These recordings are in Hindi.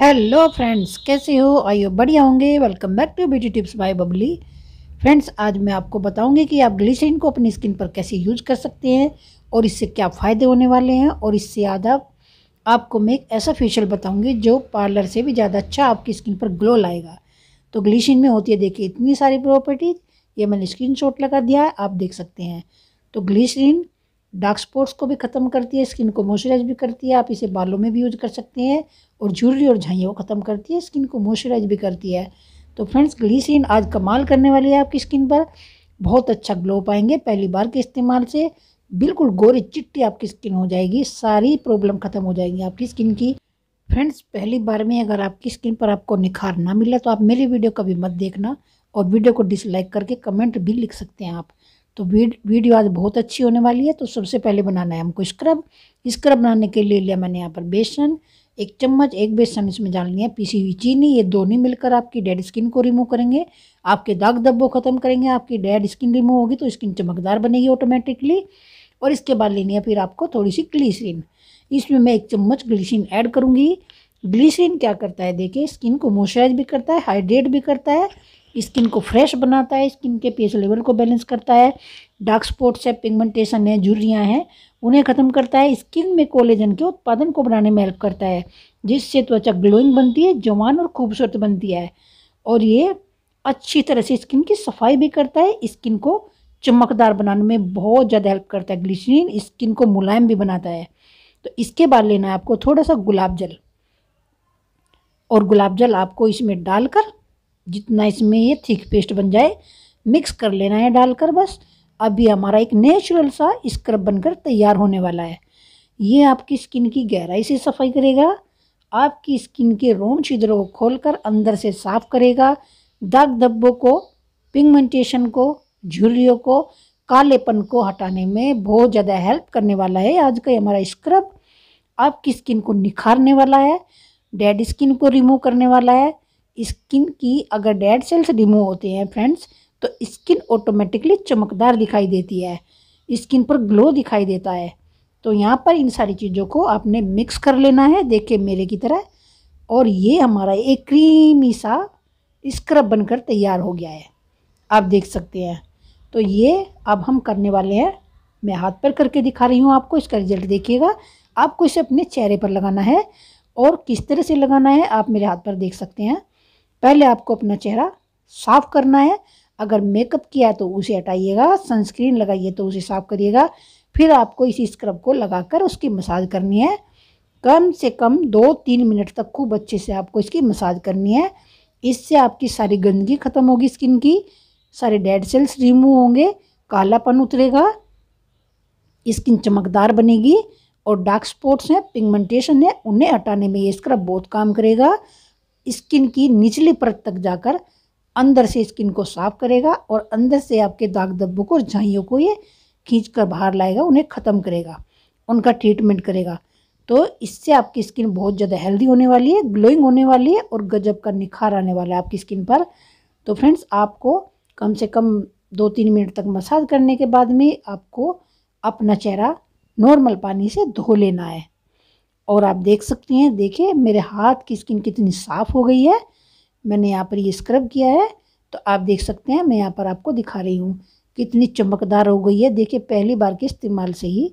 हेलो फ्रेंड्स कैसे हो आइयो बढ़िया होंगे welcome back to beauty tips by Babli friends आज मैं आपको बताऊंगी कि आप ग्लिसरीन को अपनी स्किन पर कैसे यूज कर सकते हैं और इससे क्या फ़ायदे होने वाले हैं और इससे ज़्यादा आपको मैं एक ऐसा फेशियल बताऊंगी जो पार्लर से भी ज़्यादा अच्छा आपकी स्किन पर ग्लो लाएगा तो ग्लिसिन में होती है देखिए इतनी सारी प्रॉपर्टीज़ ये मैंने स्क्रीन लगा दिया है आप देख सकते हैं तो ग्लिसरीन डार्क स्पॉट्स को भी ख़त्म करती है स्किन को मॉइस्चराइज भी करती है आप इसे बालों में भी यूज कर सकते हैं और झुर्री और झाइयों को ख़त्म करती है स्किन को मॉइस्चराइज भी करती है तो फ्रेंड्स ग्लीसरीन आज कमाल करने वाली है आपकी स्किन पर बहुत अच्छा ग्लो पाएंगे पहली बार के इस्तेमाल से बिल्कुल गोरी चिट्टी आपकी स्किन हो जाएगी सारी प्रॉब्लम ख़त्म हो जाएगी आपकी स्किन की फ्रेंड्स पहली बार में अगर आपकी स्किन पर आपको निखार ना मिला तो आप मेरी वीडियो कभी मत देखना और वीडियो को डिसलाइक करके कमेंट भी लिख सकते हैं आप तो वीडियो आज बहुत अच्छी होने वाली है तो सबसे पहले बनाना है हमको स्क्रब स्क्रब बनाने के लिए लिया मैंने यहाँ पर बेसन एक चम्मच एक बेसन इसमें डालनी है पीसी हुई चीनी ये दोनों मिलकर आपकी डेड स्किन को रिमूव करेंगे आपके दाग धब्बों ख़त्म करेंगे आपकी डेड स्किन रिमूव होगी तो स्किन चमकदार बनेगी ऑटोमेटिकली और इसके बाद लेनी है फिर आपको थोड़ी सी ग्लीसरीन इसमें मैं एक चम्मच ग्लीसरीन ऐड करूँगी ग्लीसरीन क्या करता है देखिए स्किन को मॉइस्चराइज भी करता है हाइड्रेट भी करता है स्किन को फ्रेश बनाता है स्किन के पीएच लेवल को बैलेंस करता है डार्क स्पॉट्स है पिगमेंटेशन है झुर्रियाँ हैं उन्हें ख़त्म करता है स्किन में कोलेजन के उत्पादन को बढ़ाने में हेल्प करता है जिससे त्वचा ग्लोइंग बनती है जवान और खूबसूरत बनती है और ये अच्छी तरह से स्किन की सफाई भी करता है स्किन को चमकदार बनाने में बहुत ज़्यादा हेल्प करता है ग्लिसरीन स्किन को मुलायम भी बनाता है तो इसके बाद लेना है आपको थोड़ा सा गुलाब जल और गुलाब जल आपको इसमें डालकर जितना इसमें ये थिक पेस्ट बन जाए मिक्स कर लेना है डालकर बस अभी हमारा एक नेचुरल सा स्क्रब बनकर तैयार होने वाला है ये आपकी स्किन की गहराई से सफाई करेगा आपकी स्किन के रोम छिद्रों को खोलकर अंदर से साफ करेगा दाग धब्बों को पिगमेंटेशन को झुर्रियों को कालेपन को हटाने में बहुत ज़्यादा हेल्प करने वाला है आज का हमारा स्क्रब आपकी स्किन को निखारने वाला है डेड स्किन को रिमूव करने वाला है स्किन की अगर डेड सेल्स रिमूव होते हैं फ्रेंड्स तो स्किन ऑटोमेटिकली चमकदार दिखाई देती है स्किन पर ग्लो दिखाई देता है तो यहाँ पर इन सारी चीज़ों को आपने मिक्स कर लेना है देखे मेरे की तरह और ये हमारा एक क्रीमी सा स्क्रब बनकर तैयार हो गया है आप देख सकते हैं तो ये अब हम करने वाले हैं मैं हाथ पर करके दिखा रही हूँ आपको इसका रिजल्ट देखिएगा आपको इसे अपने चेहरे पर लगाना है और किस तरह से लगाना है आप मेरे हाथ पर देख सकते हैं पहले आपको अपना चेहरा साफ़ करना है अगर मेकअप किया तो उसे हटाइएगा सनस्क्रीन लगाइए तो उसे साफ करिएगा फिर आपको इसी स्क्रब को लगाकर उसकी मसाज करनी है कम से कम दो तीन मिनट तक खूब अच्छे से आपको इसकी मसाज करनी है इससे आपकी सारी गंदगी ख़त्म होगी स्किन की सारे डेड सेल्स रिमूव होंगे कालापन उतरेगा स्किन चमकदार बनेगी और डार्क स्पॉट्स हैं पिगमेंटेशन है उन्हें हटाने में ये स्क्रब बहुत काम करेगा स्किन की निचली परत तक जाकर अंदर से स्किन को साफ करेगा और अंदर से आपके दाग धब्बों को झाइयों को ये खींच कर बाहर लाएगा उन्हें ख़त्म करेगा उनका ट्रीटमेंट करेगा तो इससे आपकी स्किन बहुत ज़्यादा हेल्दी होने वाली है ग्लोइंग होने वाली है और गजब का निखार आने वाला है आपकी स्किन पर तो फ्रेंड्स आपको कम से कम दो तीन मिनट तक मसाज करने के बाद में आपको अपना चेहरा नॉर्मल पानी से धो लेना है और आप देख सकते हैं देखिए मेरे हाथ की स्किन कितनी साफ़ हो गई है मैंने यहाँ पर ये स्क्रब किया है तो आप देख सकते हैं मैं यहाँ पर आपको दिखा रही हूँ कितनी चमकदार हो गई है देखिए पहली बार के इस्तेमाल से ही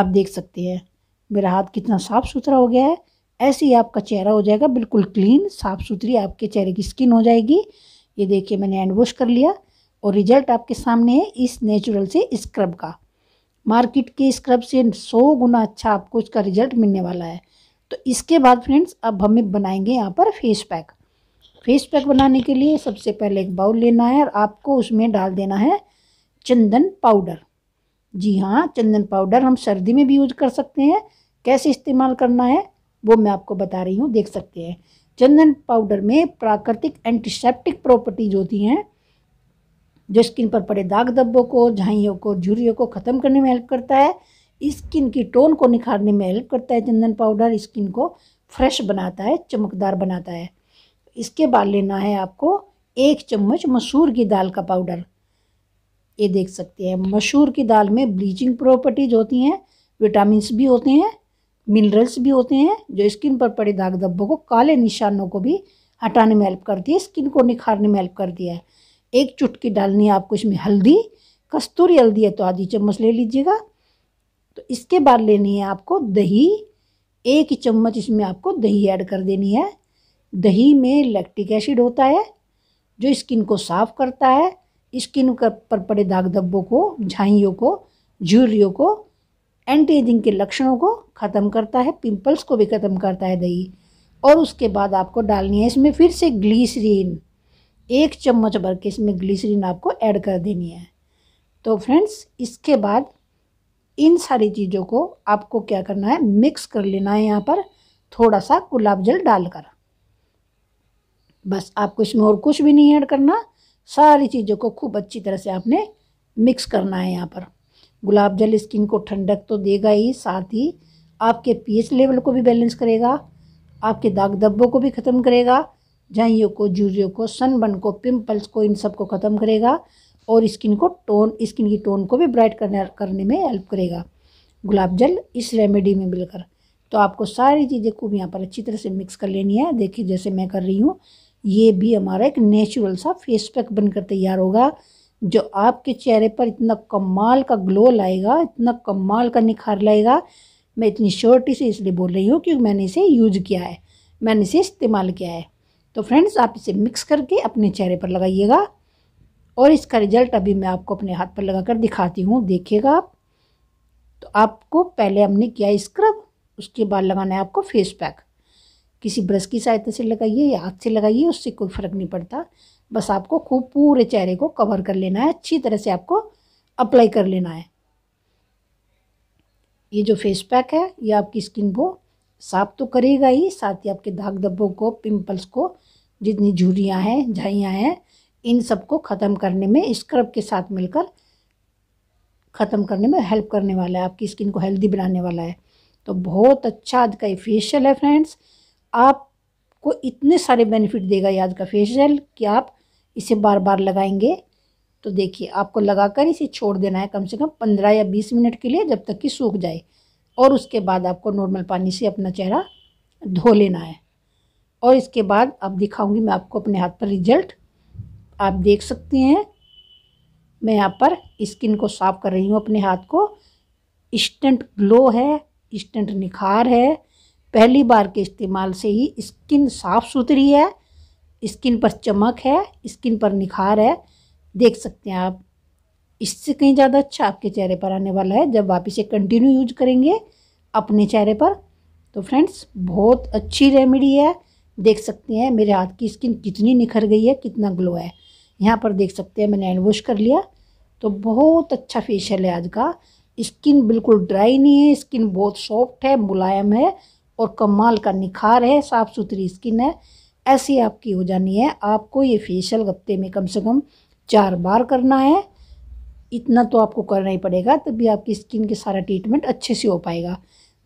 आप देख सकते हैं मेरा हाथ कितना साफ़ सुथरा हो गया है ऐसे ही आपका चेहरा हो जाएगा बिल्कुल क्लीन साफ़ सुथरी आपके चेहरे की स्किन हो जाएगी ये देखिए मैंने हैंड वॉश कर लिया और रिजल्ट आपके सामने है इस नेचुरल से स्क्रब का मार्केट के स्क्रब से सौ गुना अच्छा आपको इसका रिजल्ट मिलने वाला है तो इसके बाद फ्रेंड्स अब हमें बनाएंगे यहाँ पर फेस पैक फेस पैक बनाने के लिए सबसे पहले एक बाउल लेना है और आपको उसमें डाल देना है चंदन पाउडर जी हाँ चंदन पाउडर हम सर्दी में भी यूज कर सकते हैं कैसे इस्तेमाल करना है वो मैं आपको बता रही हूँ देख सकते हैं चंदन पाउडर में प्राकृतिक एंटीसेप्टिक प्रॉपर्टीज होती हैं जो स्किन पर पड़े दाग धब्बों को झाइयों को झुरियों को ख़त्म करने में हेल्प करता है स्किन की टोन को निखारने में हेल्प करता है चंदन पाउडर स्किन को फ्रेश बनाता है चमकदार बनाता है इसके बाद लेना है आपको एक चम्मच मसूर की दाल का पाउडर ये देख सकते हैं मसूर की दाल में ब्लीचिंग प्रॉपर्टीज होती हैं विटामिन भी होते हैं मिनरल्स भी होते हैं जो स्किन पर पड़े दाग धब्बों को काले निशानों को भी हटाने में हेल्प करती है स्किन को निखारने में हेल्प करती है एक चुटकी डालनी है आपको इसमें हल्दी कस्तूरी हल्दी है तो आधी चम्मच ले लीजिएगा तो इसके बाद लेनी है आपको दही एक चम्मच इसमें आपको दही ऐड कर देनी है दही में लैक्टिक एसिड होता है जो स्किन को साफ करता है स्किन पर पड़े दाग धब्बों को झाइयों को झुर्रियों को एंटी एजिंग के लक्षणों को ख़त्म करता है पिंपल्स को भी ख़त्म करता है दही और उसके बाद आपको डालनी है इसमें फिर से ग्लीसरीन एक चम्मच भर के इसमें ग्लीसरीन आपको ऐड कर देनी है तो फ्रेंड्स इसके बाद इन सारी चीज़ों को आपको क्या करना है मिक्स कर लेना है यहाँ पर थोड़ा सा गुलाब जल डालकर बस आपको इसमें और कुछ भी नहीं ऐड करना सारी चीज़ों को खूब अच्छी तरह से आपने मिक्स करना है यहाँ पर गुलाब जल स्किन को ठंडक तो देगा ही साथ ही आपके पीएच लेवल को भी बैलेंस करेगा आपके दाग धब्बों को भी ख़त्म करेगा झाइयों को जूरियों को सनबर्न को पिंपल्स को इन सब को ख़त्म करेगा और स्किन को टोन स्किन की टोन को भी ब्राइट करने करने में हेल्प करेगा गुलाब जल इस रेमेडी में मिलकर तो आपको सारी चीज़ें खूब यहाँ पर अच्छी तरह से मिक्स कर लेनी है देखिए जैसे मैं कर रही हूँ ये भी हमारा एक नेचुरल सा फेस पैक बनकर तैयार होगा जो आपके चेहरे पर इतना कमाल का ग्लो लाएगा इतना कमाल का निखार लाएगा मैं इतनी श्योरिटी से इसलिए बोल रही हूँ क्योंकि मैंने इसे यूज किया है मैंने इसे इस्तेमाल किया है तो फ्रेंड्स आप इसे मिक्स करके अपने चेहरे पर लगाइएगा और इसका रिजल्ट अभी मैं आपको अपने हाथ पर लगा कर दिखाती हूँ देखिएगा आप तो आपको पहले हमने किया स्क्रब उसके बाद लगाना है आपको फेस पैक किसी ब्रश की सहायता से लगाइए या हाथ से लगाइए उससे कोई फ़र्क नहीं पड़ता बस आपको खूब पूरे चेहरे को कवर कर लेना है अच्छी तरह से आपको अप्लाई कर लेना है ये जो फेस पैक है ये आपकी स्किन को साफ तो करेगा ही साथ ही आपके दाग धब्बों को पिंपल्स को जितनी झुरियाँ हैं झाइयाँ हैं इन सबको ख़त्म करने में स्क्रब के साथ मिलकर ख़त्म करने में हेल्प करने वाला है आपकी स्किन को हेल्दी बनाने वाला है तो बहुत अच्छा आज का ये फेशियल है फ्रेंड्स आपको इतने सारे बेनिफिट देगा याद का का फेशियल कि आप इसे बार बार लगाएंगे तो देखिए आपको लगाकर इसे छोड़ देना है कम से कम पंद्रह या बीस मिनट के लिए जब तक कि सूख जाए और उसके बाद आपको नॉर्मल पानी से अपना चेहरा धो लेना है और इसके बाद अब दिखाऊंगी मैं आपको अपने हाथ पर रिजल्ट आप देख सकते हैं मैं यहाँ पर स्किन को साफ कर रही हूँ अपने हाथ को इंस्टेंट ग्लो है इंस्टेंट निखार है पहली बार के इस्तेमाल से ही स्किन साफ़ सुथरी है स्किन पर चमक है स्किन पर निखार है देख सकते हैं आप इससे कहीं ज़्यादा अच्छा आपके चेहरे पर आने वाला है जब आप इसे कंटिन्यू यूज करेंगे अपने चेहरे पर तो फ्रेंड्स बहुत अच्छी रेमेडी है देख सकते हैं मेरे हाथ की स्किन कितनी निखर गई है कितना ग्लो है यहाँ पर देख सकते हैं मैंने हैंड वॉश कर लिया तो बहुत अच्छा फेशियल है आज का स्किन बिल्कुल ड्राई नहीं है स्किन बहुत सॉफ्ट है मुलायम है और कमाल का निखार है साफ़ सुथरी स्किन है ऐसी आपकी हो जानी है आपको ये फेशियल हफ्ते में कम से कम चार बार करना है इतना तो आपको करना ही पड़ेगा तभी आपकी स्किन के सारा ट्रीटमेंट अच्छे से हो पाएगा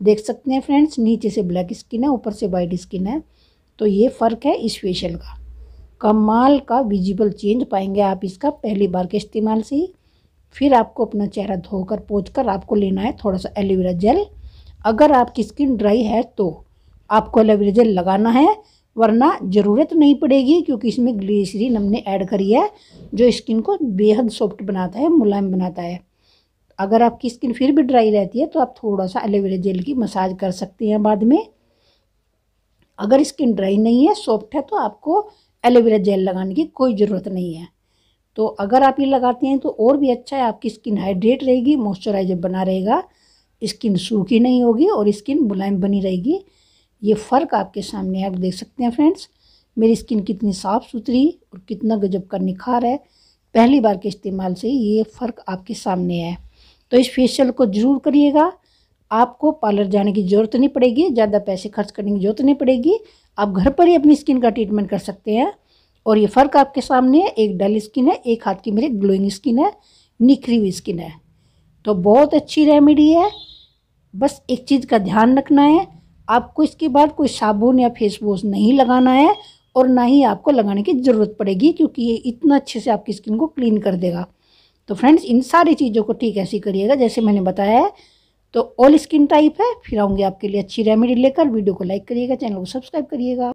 देख सकते हैं फ्रेंड्स नीचे से ब्लैक स्किन है ऊपर से वाइट स्किन है तो ये फ़र्क है इस फेशियल का कमाल का विजिबल चेंज पाएंगे आप इसका पहली बार के इस्तेमाल से ही फिर आपको अपना चेहरा धोकर पोछ कर आपको लेना है थोड़ा सा एलोवेरा जेल अगर आपकी स्किन ड्राई है तो आपको एलोवेरा जेल लगाना है वरना ज़रूरत नहीं पड़ेगी क्योंकि इसमें ग्लीसरीन हमने ऐड करी है जो स्किन को बेहद सॉफ्ट बनाता है मुलायम बनाता है अगर आपकी स्किन फिर भी ड्राई रहती है तो आप थोड़ा सा एलोवेरा जेल की मसाज कर सकते हैं बाद में अगर स्किन ड्राई नहीं है सॉफ्ट है तो आपको एलोवेरा जेल लगाने की कोई ज़रूरत नहीं है तो अगर आप ये लगाते हैं तो और भी अच्छा है आपकी स्किन हाइड्रेट रहेगी मॉइस्चराइजर बना रहेगा स्किन सूखी नहीं होगी और स्किन मुलायम बनी रहेगी ये फ़र्क आपके सामने आप देख सकते हैं फ्रेंड्स मेरी स्किन कितनी साफ़ सुथरी और कितना गजब का निखार है पहली बार के इस्तेमाल से ये फ़र्क आपके सामने है तो इस फेशियल को ज़रूर करिएगा आपको पार्लर जाने की ज़रूरत नहीं पड़ेगी ज़्यादा पैसे खर्च करने की ज़रूरत नहीं पड़ेगी आप घर पर ही अपनी स्किन का ट्रीटमेंट कर सकते हैं और ये फ़र्क आपके सामने है एक डल स्किन है एक हाथ की मेरी ग्लोइंग स्किन है निखरी हुई स्किन है तो बहुत अच्छी रेमेडी है बस एक चीज़ का ध्यान रखना है आपको इसके बाद कोई साबुन या फेस वॉश नहीं लगाना है और ना ही आपको लगाने की ज़रूरत पड़ेगी क्योंकि ये इतना अच्छे से आपकी स्किन को क्लीन कर देगा तो फ्रेंड्स इन सारी चीज़ों को ठीक ऐसी करिएगा जैसे मैंने बताया है तो ऑल स्किन टाइप है फिर आऊँगी आपके लिए अच्छी रेमेडी लेकर वीडियो को लाइक करिएगा चैनल को सब्सक्राइब करिएगा